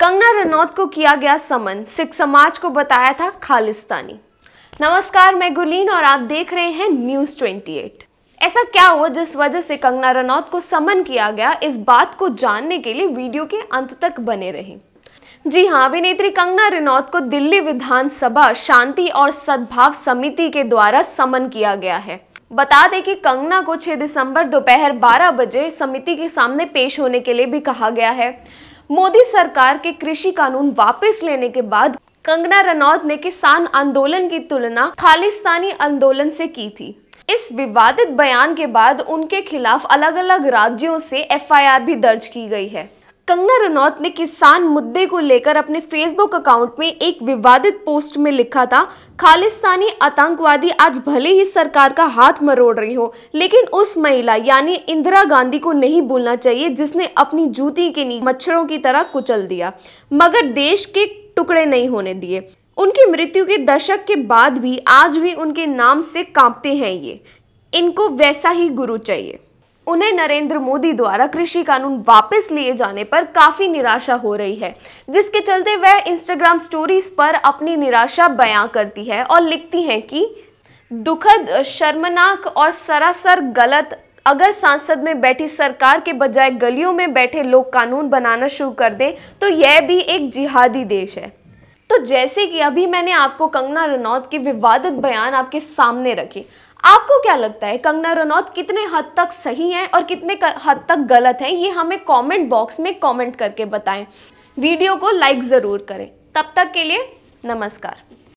कंगना रनौत को किया गया समन सिख समाज को बताया था खालिस्तानी नमस्कार मैं गुलीन और आप देख रहे हैं न्यूज 28 ऐसा क्या हुआ जिस वजह से कंगना रनौत को समन किया गया इस बात को जानने के लिए वीडियो के अंत तक बने रहें जी हाँ अभिनेत्री कंगना रनौत को दिल्ली विधानसभा शांति और सद्भाव समिति के द्वारा समन किया गया है बता दें कि कंगना को 6 दिसंबर दोपहर 12 बजे समिति के सामने पेश होने के लिए भी कहा गया है मोदी सरकार के कृषि कानून वापस लेने के बाद कंगना रनौत ने किसान आंदोलन की तुलना खालिस्तानी आंदोलन से की थी इस विवादित बयान के बाद उनके खिलाफ अलग अलग राज्यों से एफआईआर भी दर्ज की गई है कंगना रनौत ने किसान मुद्दे को लेकर अपने फेसबुक अकाउंट में एक विवादित पोस्ट में लिखा था खालिस्तानी आतंकवादी आज भले ही सरकार का हाथ मरोड़ रही हो लेकिन उस महिला यानी इंदिरा गांधी को नहीं भूलना चाहिए जिसने अपनी जूती के नीचे मच्छरों की तरह कुचल दिया मगर देश के टुकड़े नहीं होने दिए उनकी मृत्यु के दशक के बाद भी आज भी उनके नाम से कांपते हैं ये इनको वैसा ही गुरु चाहिए उन्हें नरेंद्र मोदी द्वारा कृषि कानून वापस लिए जाने पर काफ़ी निराशा हो रही है जिसके चलते वह इंस्टाग्राम स्टोरीज पर अपनी निराशा बयां करती है और लिखती हैं कि दुखद शर्मनाक और सरासर गलत अगर सांसद में बैठी सरकार के बजाय गलियों में बैठे लोग कानून बनाना शुरू कर दें तो यह भी एक जिहादी देश है तो जैसे कि अभी मैंने आपको कंगना रनौत के विवादित बयान आपके सामने रखे आपको क्या लगता है कंगना रनौत कितने हद तक सही हैं और कितने हद तक गलत हैं ये हमें कमेंट बॉक्स में कमेंट करके बताएं वीडियो को लाइक ज़रूर करें तब तक के लिए नमस्कार